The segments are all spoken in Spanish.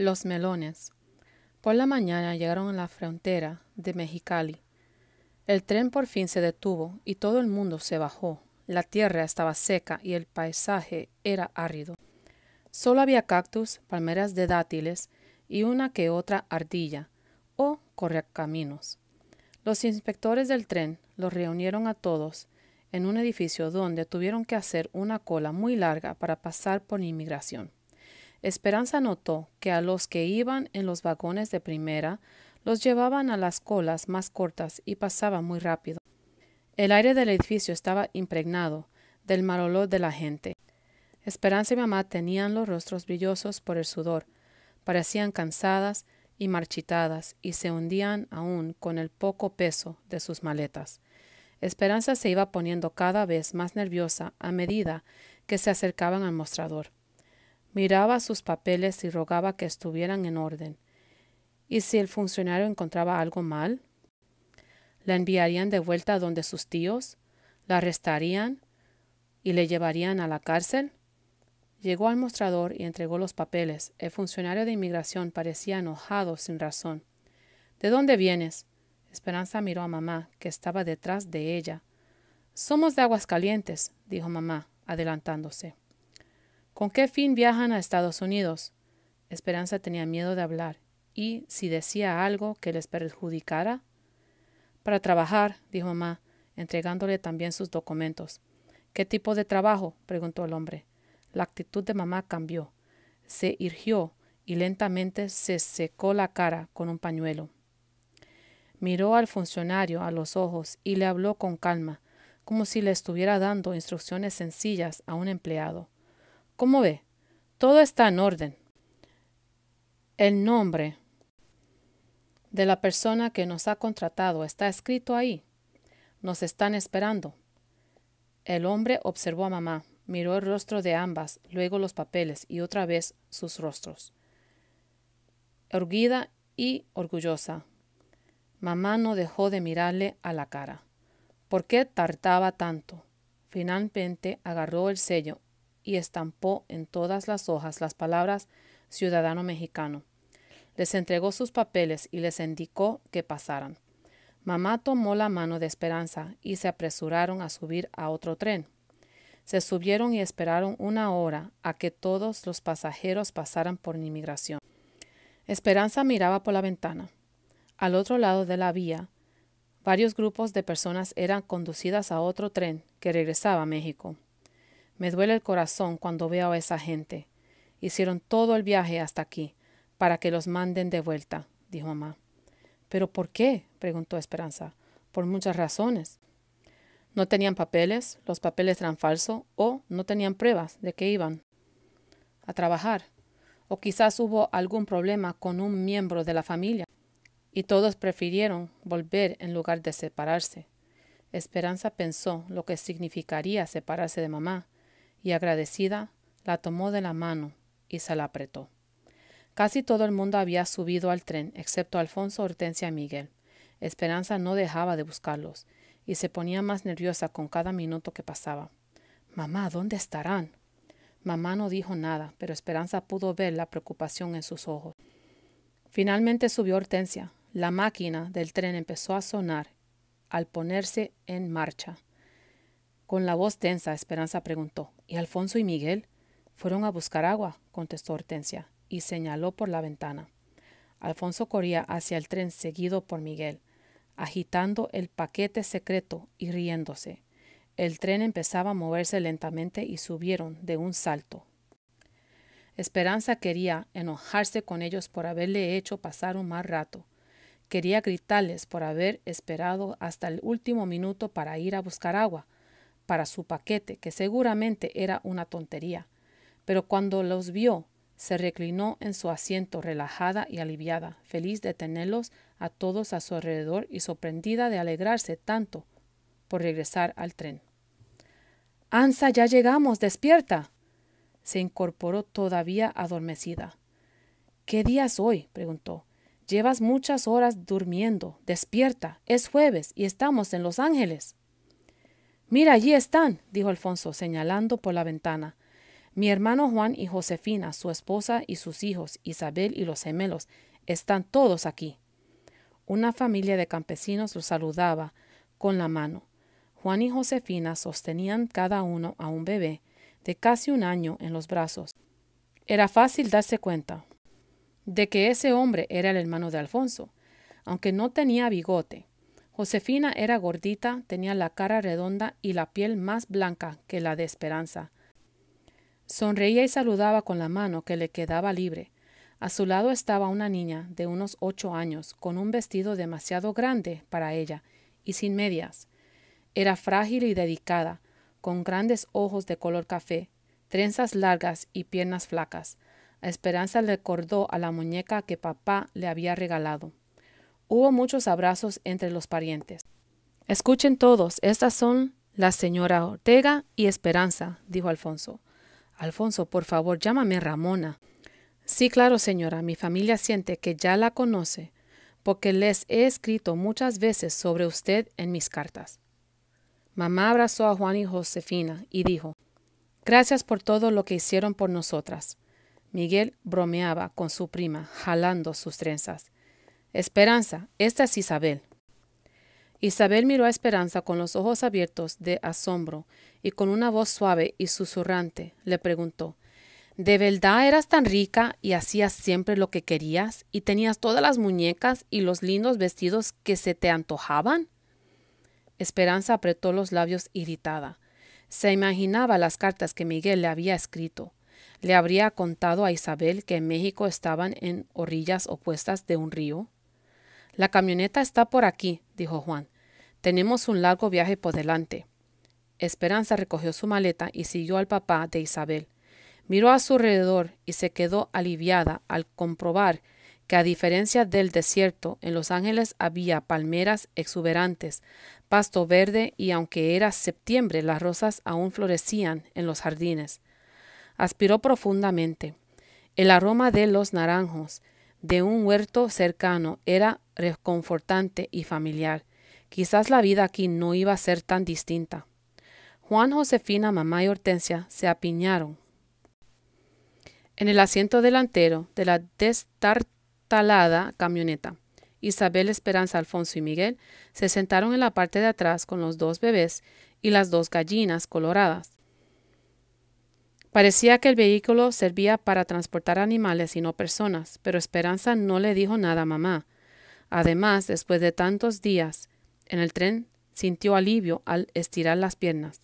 Los melones. Por la mañana llegaron a la frontera de Mexicali. El tren por fin se detuvo y todo el mundo se bajó. La tierra estaba seca y el paisaje era árido. Solo había cactus, palmeras de dátiles y una que otra ardilla o correcaminos. Los inspectores del tren los reunieron a todos en un edificio donde tuvieron que hacer una cola muy larga para pasar por inmigración. Esperanza notó que a los que iban en los vagones de primera los llevaban a las colas más cortas y pasaban muy rápido. El aire del edificio estaba impregnado del mal olor de la gente. Esperanza y mamá tenían los rostros brillosos por el sudor, parecían cansadas y marchitadas y se hundían aún con el poco peso de sus maletas. Esperanza se iba poniendo cada vez más nerviosa a medida que se acercaban al mostrador miraba sus papeles y rogaba que estuvieran en orden. ¿Y si el funcionario encontraba algo mal? ¿La enviarían de vuelta a donde sus tíos? ¿La arrestarían? ¿Y le llevarían a la cárcel? Llegó al mostrador y entregó los papeles. El funcionario de inmigración parecía enojado sin razón. ¿De dónde vienes? Esperanza miró a mamá, que estaba detrás de ella. Somos de Aguascalientes, dijo mamá, adelantándose. ¿Con qué fin viajan a Estados Unidos? Esperanza tenía miedo de hablar, y si decía algo que les perjudicara. Para trabajar, dijo mamá, entregándole también sus documentos. ¿Qué tipo de trabajo? preguntó el hombre. La actitud de mamá cambió. Se irgió y lentamente se secó la cara con un pañuelo. Miró al funcionario a los ojos y le habló con calma, como si le estuviera dando instrucciones sencillas a un empleado. ¿Cómo ve, todo está en orden. El nombre de la persona que nos ha contratado está escrito ahí. Nos están esperando. El hombre observó a mamá, miró el rostro de ambas, luego los papeles y otra vez sus rostros. Erguida y orgullosa, mamá no dejó de mirarle a la cara. ¿Por qué tardaba tanto? Finalmente agarró el sello y estampó en todas las hojas las palabras ciudadano mexicano. Les entregó sus papeles y les indicó que pasaran. Mamá tomó la mano de Esperanza y se apresuraron a subir a otro tren. Se subieron y esperaron una hora a que todos los pasajeros pasaran por inmigración. Esperanza miraba por la ventana. Al otro lado de la vía, varios grupos de personas eran conducidas a otro tren que regresaba a México. Me duele el corazón cuando veo a esa gente. Hicieron todo el viaje hasta aquí, para que los manden de vuelta, dijo mamá. ¿Pero por qué? preguntó Esperanza. Por muchas razones. No tenían papeles, los papeles eran falsos, o no tenían pruebas de que iban a trabajar. O quizás hubo algún problema con un miembro de la familia, y todos prefirieron volver en lugar de separarse. Esperanza pensó lo que significaría separarse de mamá y agradecida, la tomó de la mano y se la apretó. Casi todo el mundo había subido al tren, excepto Alfonso, Hortensia y Miguel. Esperanza no dejaba de buscarlos, y se ponía más nerviosa con cada minuto que pasaba. Mamá, ¿dónde estarán? Mamá no dijo nada, pero Esperanza pudo ver la preocupación en sus ojos. Finalmente subió Hortensia. La máquina del tren empezó a sonar al ponerse en marcha. Con la voz tensa, Esperanza preguntó, ¿Y Alfonso y Miguel? Fueron a buscar agua, contestó Hortensia, y señaló por la ventana. Alfonso corría hacia el tren seguido por Miguel, agitando el paquete secreto y riéndose. El tren empezaba a moverse lentamente y subieron de un salto. Esperanza quería enojarse con ellos por haberle hecho pasar un mal rato. Quería gritarles por haber esperado hasta el último minuto para ir a buscar agua, para su paquete, que seguramente era una tontería, pero cuando los vio, se reclinó en su asiento relajada y aliviada, feliz de tenerlos a todos a su alrededor y sorprendida de alegrarse tanto por regresar al tren. Ansa, ya llegamos, despierta. Se incorporó todavía adormecida. ¿Qué día es hoy? preguntó. Llevas muchas horas durmiendo. Despierta. Es jueves y estamos en Los Ángeles. Mira, allí están, dijo Alfonso, señalando por la ventana. Mi hermano Juan y Josefina, su esposa y sus hijos, Isabel y los gemelos, están todos aquí. Una familia de campesinos los saludaba con la mano. Juan y Josefina sostenían cada uno a un bebé de casi un año en los brazos. Era fácil darse cuenta de que ese hombre era el hermano de Alfonso, aunque no tenía bigote. Josefina era gordita, tenía la cara redonda y la piel más blanca que la de Esperanza. Sonreía y saludaba con la mano que le quedaba libre. A su lado estaba una niña de unos ocho años, con un vestido demasiado grande para ella y sin medias. Era frágil y dedicada, con grandes ojos de color café, trenzas largas y piernas flacas. A Esperanza le recordó a la muñeca que papá le había regalado. Hubo muchos abrazos entre los parientes. Escuchen todos, estas son la señora Ortega y Esperanza, dijo Alfonso. Alfonso, por favor, llámame Ramona. Sí, claro, señora, mi familia siente que ya la conoce, porque les he escrito muchas veces sobre usted en mis cartas. Mamá abrazó a Juan y Josefina y dijo, Gracias por todo lo que hicieron por nosotras. Miguel bromeaba con su prima, jalando sus trenzas. Esperanza, esta es Isabel. Isabel miró a Esperanza con los ojos abiertos de asombro y con una voz suave y susurrante le preguntó ¿De verdad eras tan rica y hacías siempre lo que querías y tenías todas las muñecas y los lindos vestidos que se te antojaban? Esperanza apretó los labios irritada. Se imaginaba las cartas que Miguel le había escrito. Le habría contado a Isabel que en México estaban en orillas opuestas de un río, la camioneta está por aquí, dijo Juan. Tenemos un largo viaje por delante. Esperanza recogió su maleta y siguió al papá de Isabel. Miró a su alrededor y se quedó aliviada al comprobar que a diferencia del desierto, en Los Ángeles había palmeras exuberantes, pasto verde y aunque era septiembre las rosas aún florecían en los jardines. Aspiró profundamente. El aroma de los naranjos de un huerto cercano era reconfortante y familiar. Quizás la vida aquí no iba a ser tan distinta. Juan Josefina, mamá y Hortensia se apiñaron. En el asiento delantero de la destartalada camioneta, Isabel, Esperanza, Alfonso y Miguel se sentaron en la parte de atrás con los dos bebés y las dos gallinas coloradas. Parecía que el vehículo servía para transportar animales y no personas, pero Esperanza no le dijo nada a mamá. Además, después de tantos días en el tren, sintió alivio al estirar las piernas.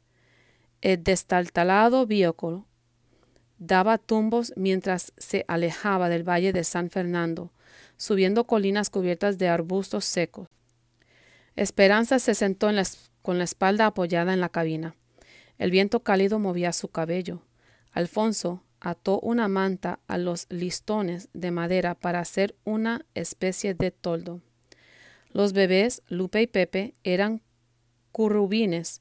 El destartalado vehículo daba tumbos mientras se alejaba del valle de San Fernando, subiendo colinas cubiertas de arbustos secos. Esperanza se sentó con la espalda apoyada en la cabina. El viento cálido movía su cabello. Alfonso ató una manta a los listones de madera para hacer una especie de toldo. Los bebés, Lupe y Pepe, eran currubines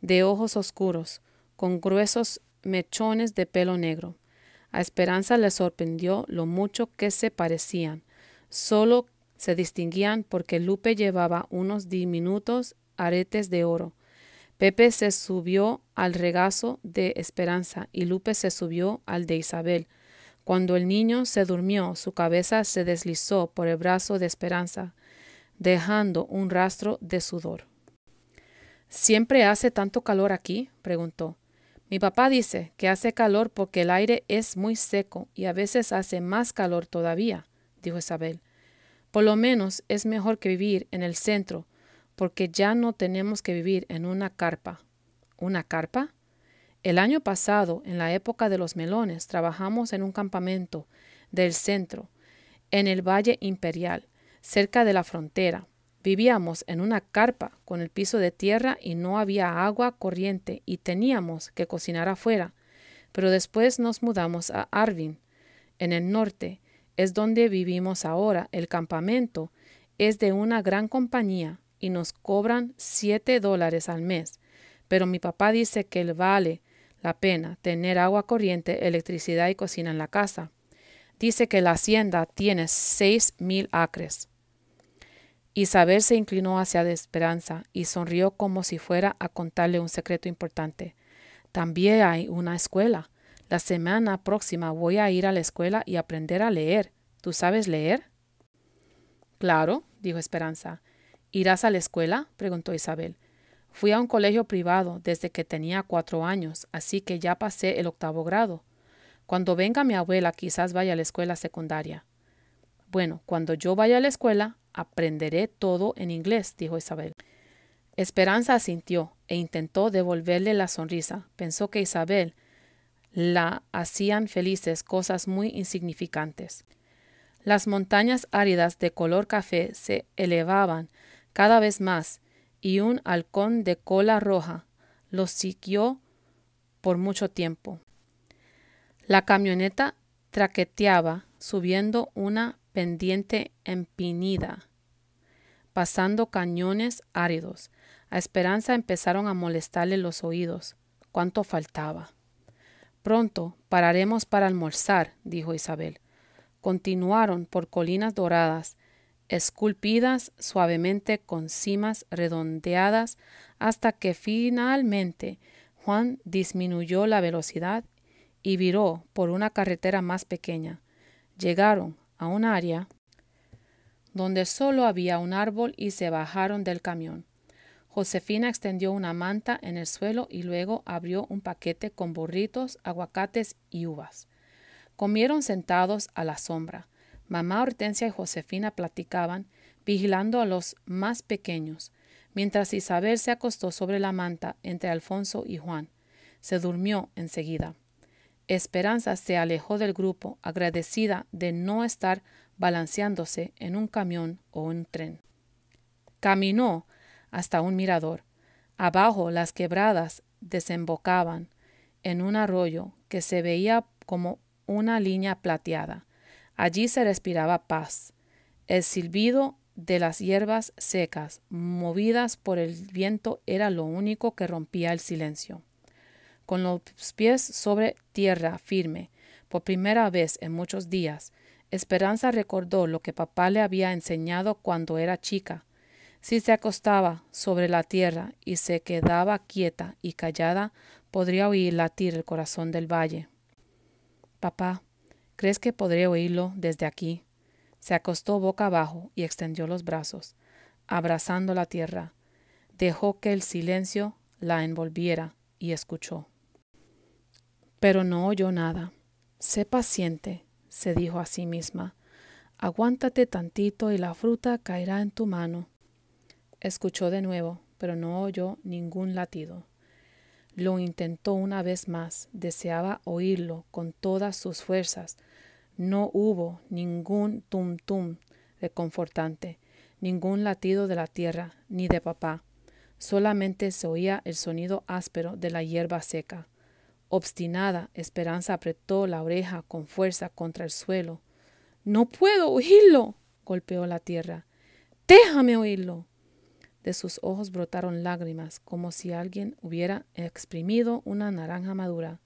de ojos oscuros, con gruesos mechones de pelo negro. A Esperanza le sorprendió lo mucho que se parecían. Solo se distinguían porque Lupe llevaba unos diminutos aretes de oro, Pepe se subió al regazo de Esperanza y Lupe se subió al de Isabel. Cuando el niño se durmió, su cabeza se deslizó por el brazo de Esperanza, dejando un rastro de sudor. ¿Siempre hace tanto calor aquí? preguntó. Mi papá dice que hace calor porque el aire es muy seco y a veces hace más calor todavía, dijo Isabel. Por lo menos es mejor que vivir en el centro, porque ya no tenemos que vivir en una carpa. ¿Una carpa? El año pasado, en la época de los melones, trabajamos en un campamento del centro, en el Valle Imperial, cerca de la frontera. Vivíamos en una carpa con el piso de tierra y no había agua corriente y teníamos que cocinar afuera. Pero después nos mudamos a Arvin, en el norte, es donde vivimos ahora. El campamento es de una gran compañía y nos cobran siete dólares al mes. Pero mi papá dice que vale la pena tener agua corriente, electricidad y cocina en la casa. Dice que la hacienda tiene seis mil acres. Isabel se inclinó hacia Esperanza y sonrió como si fuera a contarle un secreto importante. También hay una escuela. La semana próxima voy a ir a la escuela y aprender a leer. ¿Tú sabes leer? Claro, dijo Esperanza. ¿Irás a la escuela? preguntó Isabel. Fui a un colegio privado desde que tenía cuatro años, así que ya pasé el octavo grado. Cuando venga mi abuela quizás vaya a la escuela secundaria. Bueno, cuando yo vaya a la escuela, aprenderé todo en inglés, dijo Isabel. Esperanza asintió e intentó devolverle la sonrisa. Pensó que Isabel la hacían felices cosas muy insignificantes. Las montañas áridas de color café se elevaban cada vez más, y un halcón de cola roja los siguió por mucho tiempo. La camioneta traqueteaba subiendo una pendiente empinida, pasando cañones áridos. A Esperanza empezaron a molestarle los oídos. ¿Cuánto faltaba? Pronto pararemos para almorzar, dijo Isabel. Continuaron por colinas doradas esculpidas suavemente con cimas redondeadas hasta que finalmente Juan disminuyó la velocidad y viró por una carretera más pequeña. Llegaron a un área donde solo había un árbol y se bajaron del camión. Josefina extendió una manta en el suelo y luego abrió un paquete con burritos, aguacates y uvas. Comieron sentados a la sombra. Mamá Hortensia y Josefina platicaban, vigilando a los más pequeños, mientras Isabel se acostó sobre la manta entre Alfonso y Juan. Se durmió enseguida. Esperanza se alejó del grupo, agradecida de no estar balanceándose en un camión o un tren. Caminó hasta un mirador. Abajo las quebradas desembocaban en un arroyo que se veía como una línea plateada. Allí se respiraba paz. El silbido de las hierbas secas, movidas por el viento, era lo único que rompía el silencio. Con los pies sobre tierra firme, por primera vez en muchos días, Esperanza recordó lo que papá le había enseñado cuando era chica. Si se acostaba sobre la tierra y se quedaba quieta y callada, podría oír latir el corazón del valle. Papá, ¿Crees que podré oírlo desde aquí? Se acostó boca abajo y extendió los brazos, abrazando la tierra. Dejó que el silencio la envolviera y escuchó. Pero no oyó nada. Sé paciente, se dijo a sí misma. Aguántate tantito y la fruta caerá en tu mano. Escuchó de nuevo, pero no oyó ningún latido. Lo intentó una vez más, deseaba oírlo con todas sus fuerzas, no hubo ningún tum tum reconfortante, ningún latido de la tierra ni de papá. Solamente se oía el sonido áspero de la hierba seca. Obstinada, Esperanza apretó la oreja con fuerza contra el suelo. No puedo oírlo, golpeó la tierra. Déjame oírlo. De sus ojos brotaron lágrimas, como si alguien hubiera exprimido una naranja madura.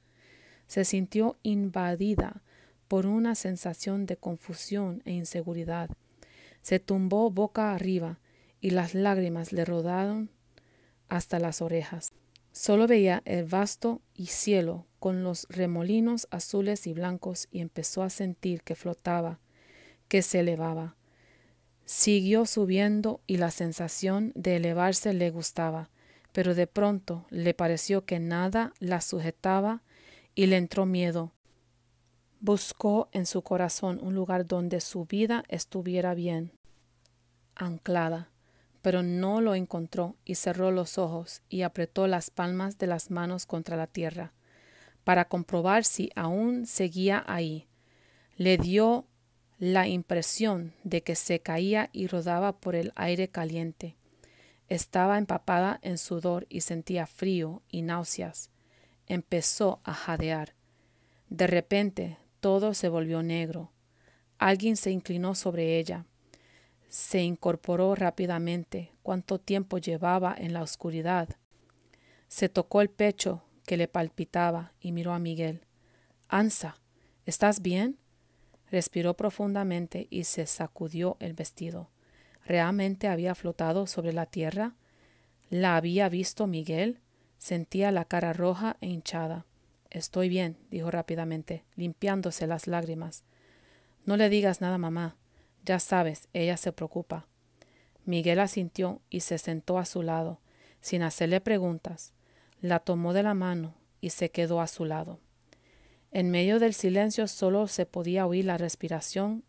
Se sintió invadida por una sensación de confusión e inseguridad. Se tumbó boca arriba y las lágrimas le rodaron hasta las orejas. Solo veía el vasto y cielo con los remolinos azules y blancos y empezó a sentir que flotaba, que se elevaba. Siguió subiendo y la sensación de elevarse le gustaba, pero de pronto le pareció que nada la sujetaba y le entró miedo Buscó en su corazón un lugar donde su vida estuviera bien, anclada, pero no lo encontró y cerró los ojos y apretó las palmas de las manos contra la tierra, para comprobar si aún seguía ahí. Le dio la impresión de que se caía y rodaba por el aire caliente. Estaba empapada en sudor y sentía frío y náuseas. Empezó a jadear. De repente todo se volvió negro. Alguien se inclinó sobre ella. Se incorporó rápidamente cuánto tiempo llevaba en la oscuridad. Se tocó el pecho que le palpitaba y miró a Miguel. Ansa, ¿estás bien? Respiró profundamente y se sacudió el vestido. ¿Realmente había flotado sobre la tierra? ¿La había visto Miguel? Sentía la cara roja e hinchada. Estoy bien, dijo rápidamente, limpiándose las lágrimas. No le digas nada, mamá. Ya sabes, ella se preocupa. Miguel asintió y se sentó a su lado, sin hacerle preguntas. La tomó de la mano y se quedó a su lado. En medio del silencio solo se podía oír la respiración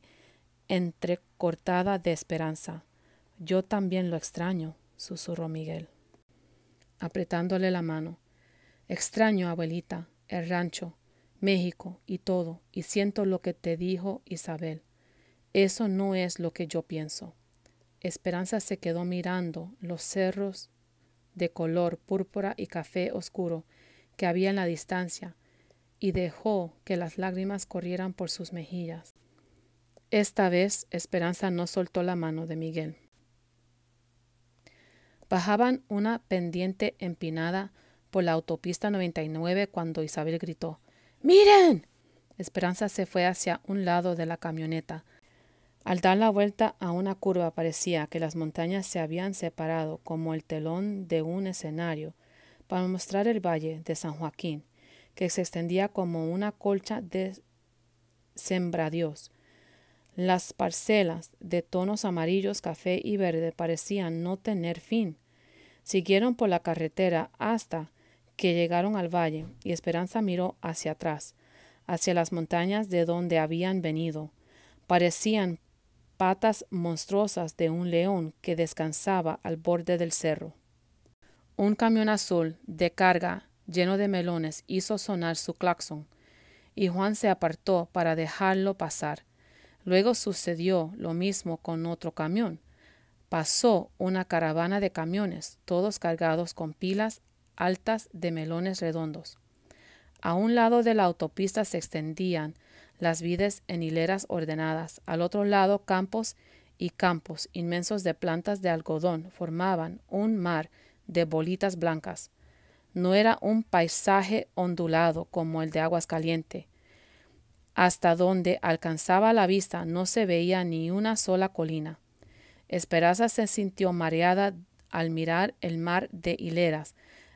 entrecortada de esperanza. Yo también lo extraño, susurró Miguel, apretándole la mano. Extraño, abuelita, el rancho, México y todo, y siento lo que te dijo Isabel. Eso no es lo que yo pienso. Esperanza se quedó mirando los cerros de color púrpura y café oscuro que había en la distancia y dejó que las lágrimas corrieran por sus mejillas. Esta vez Esperanza no soltó la mano de Miguel. Bajaban una pendiente empinada por la autopista 99 cuando Isabel gritó, ¡Miren! Esperanza se fue hacia un lado de la camioneta. Al dar la vuelta a una curva parecía que las montañas se habían separado como el telón de un escenario para mostrar el valle de San Joaquín, que se extendía como una colcha de sembradíos. Las parcelas de tonos amarillos, café y verde parecían no tener fin. Siguieron por la carretera hasta que llegaron al valle, y Esperanza miró hacia atrás, hacia las montañas de donde habían venido. Parecían patas monstruosas de un león que descansaba al borde del cerro. Un camión azul de carga lleno de melones hizo sonar su claxon, y Juan se apartó para dejarlo pasar. Luego sucedió lo mismo con otro camión. Pasó una caravana de camiones, todos cargados con pilas altas de melones redondos. A un lado de la autopista se extendían las vides en hileras ordenadas, al otro lado campos y campos inmensos de plantas de algodón formaban un mar de bolitas blancas. No era un paisaje ondulado como el de aguas Caliente. Hasta donde alcanzaba la vista no se veía ni una sola colina. Esperanza se sintió mareada al mirar el mar de hileras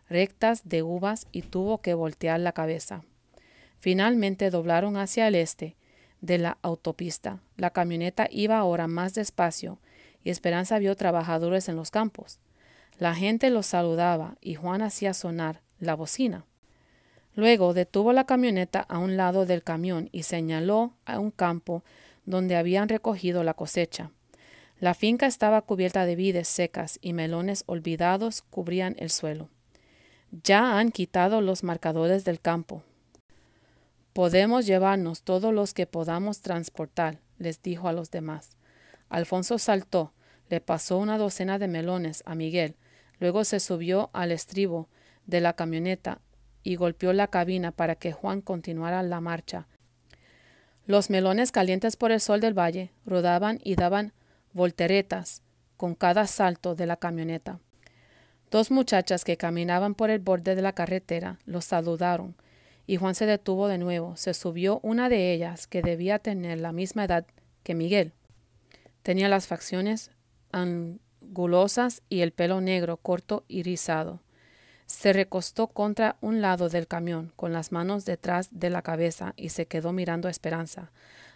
rectas de uvas y tuvo que voltear la cabeza. Finalmente doblaron hacia el este de la autopista. La camioneta iba ahora más despacio y Esperanza vio trabajadores en los campos. La gente los saludaba y Juan hacía sonar la bocina. Luego detuvo la camioneta a un lado del camión y señaló a un campo donde habían recogido la cosecha. La finca estaba cubierta de vides secas y melones olvidados cubrían el suelo. Ya han quitado los marcadores del campo. Podemos llevarnos todos los que podamos transportar, les dijo a los demás. Alfonso saltó, le pasó una docena de melones a Miguel, luego se subió al estribo de la camioneta y golpeó la cabina para que Juan continuara la marcha. Los melones calientes por el sol del valle rodaban y daban volteretas con cada salto de la camioneta. Dos muchachas que caminaban por el borde de la carretera los saludaron, y Juan se detuvo de nuevo. Se subió una de ellas, que debía tener la misma edad que Miguel. Tenía las facciones angulosas y el pelo negro corto y rizado. Se recostó contra un lado del camión, con las manos detrás de la cabeza, y se quedó mirando a Esperanza,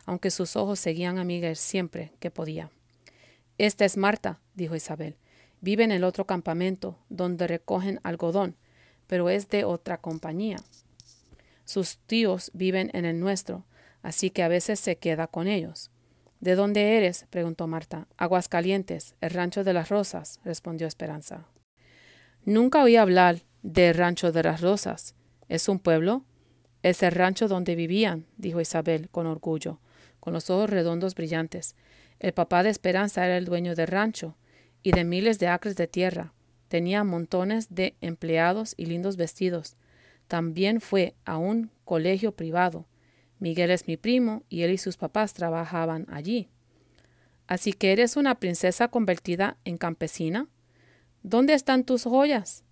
aunque sus ojos seguían a Miguel siempre que podía. Esta es Marta, dijo Isabel. Vive en el otro campamento, donde recogen algodón, pero es de otra compañía. Sus tíos viven en el nuestro, así que a veces se queda con ellos. ¿De dónde eres? preguntó Marta. Aguascalientes, el rancho de las rosas, respondió Esperanza. Nunca oí hablar de Rancho de las Rosas. ¿Es un pueblo? Es el rancho donde vivían, dijo Isabel con orgullo, con los ojos redondos brillantes. El papá de Esperanza era el dueño del rancho, y de miles de acres de tierra. Tenía montones de empleados y lindos vestidos. También fue a un colegio privado. Miguel es mi primo y él y sus papás trabajaban allí. Así que eres una princesa convertida en campesina. ¿Dónde están tus joyas?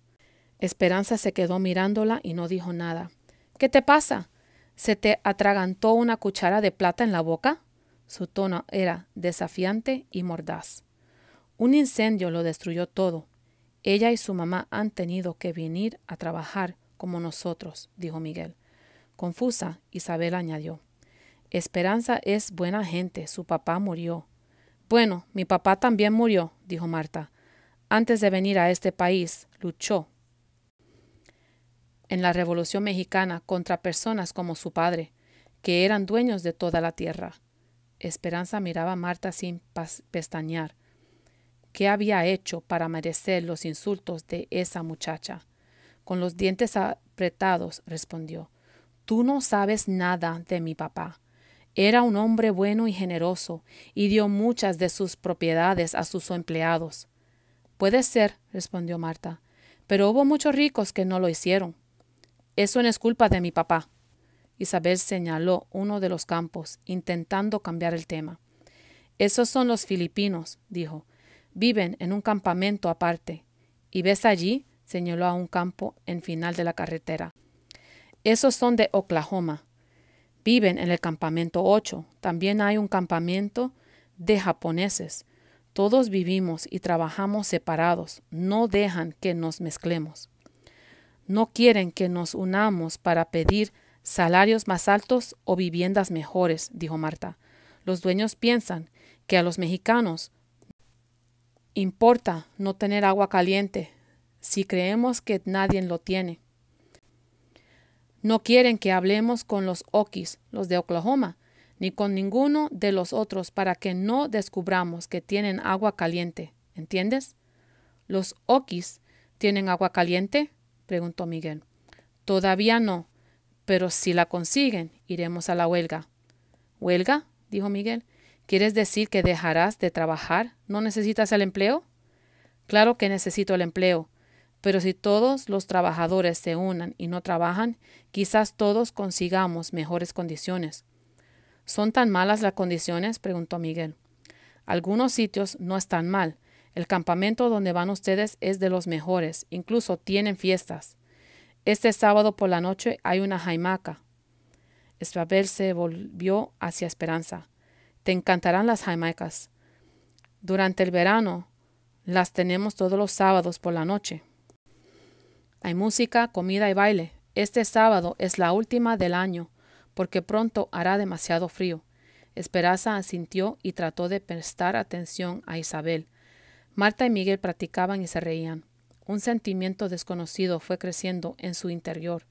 Esperanza se quedó mirándola y no dijo nada. ¿Qué te pasa? ¿Se te atragantó una cuchara de plata en la boca? Su tono era desafiante y mordaz. Un incendio lo destruyó todo. Ella y su mamá han tenido que venir a trabajar como nosotros, dijo Miguel. Confusa, Isabel añadió. Esperanza es buena gente, su papá murió. Bueno, mi papá también murió, dijo Marta. Antes de venir a este país, luchó en la Revolución Mexicana contra personas como su padre, que eran dueños de toda la tierra. Esperanza miraba a Marta sin pestañear. ¿Qué había hecho para merecer los insultos de esa muchacha? Con los dientes apretados respondió, Tú no sabes nada de mi papá. Era un hombre bueno y generoso, y dio muchas de sus propiedades a sus empleados. Puede ser, respondió Marta, pero hubo muchos ricos que no lo hicieron. Eso no es culpa de mi papá. Isabel señaló uno de los campos, intentando cambiar el tema. Esos son los filipinos, dijo viven en un campamento aparte, y ves allí, señaló a un campo en final de la carretera. Esos son de Oklahoma. Viven en el campamento 8. También hay un campamento de japoneses. Todos vivimos y trabajamos separados. No dejan que nos mezclemos. No quieren que nos unamos para pedir salarios más altos o viviendas mejores, dijo Marta. Los dueños piensan que a los mexicanos Importa no tener agua caliente si creemos que nadie lo tiene. No quieren que hablemos con los Okis, los de Oklahoma, ni con ninguno de los otros para que no descubramos que tienen agua caliente. ¿Entiendes? ¿Los Okis tienen agua caliente? preguntó Miguel. Todavía no, pero si la consiguen, iremos a la huelga. ¿Huelga? dijo Miguel. ¿Quieres decir que dejarás de trabajar? ¿No necesitas el empleo? Claro que necesito el empleo, pero si todos los trabajadores se unan y no trabajan, quizás todos consigamos mejores condiciones. ¿Son tan malas las condiciones? preguntó Miguel. Algunos sitios no están mal. El campamento donde van ustedes es de los mejores, incluso tienen fiestas. Este sábado por la noche hay una jaimaca. Esfabel se volvió hacia Esperanza. Te encantarán las jamaicas. Durante el verano las tenemos todos los sábados por la noche. Hay música, comida y baile. Este sábado es la última del año, porque pronto hará demasiado frío. Esperanza asintió y trató de prestar atención a Isabel. Marta y Miguel practicaban y se reían. Un sentimiento desconocido fue creciendo en su interior.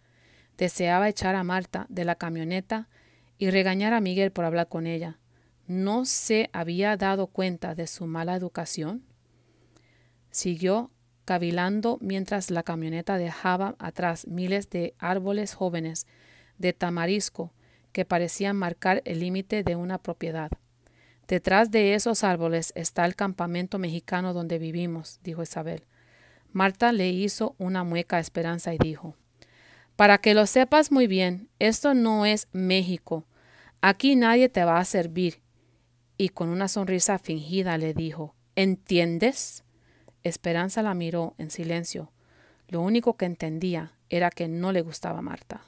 Deseaba echar a Marta de la camioneta y regañar a Miguel por hablar con ella no se había dado cuenta de su mala educación? Siguió cavilando mientras la camioneta dejaba atrás miles de árboles jóvenes de tamarisco que parecían marcar el límite de una propiedad. Detrás de esos árboles está el campamento mexicano donde vivimos, dijo Isabel. Marta le hizo una mueca a Esperanza y dijo, Para que lo sepas muy bien, esto no es México. Aquí nadie te va a servir y con una sonrisa fingida le dijo, ¿Entiendes? Esperanza la miró en silencio. Lo único que entendía era que no le gustaba Marta.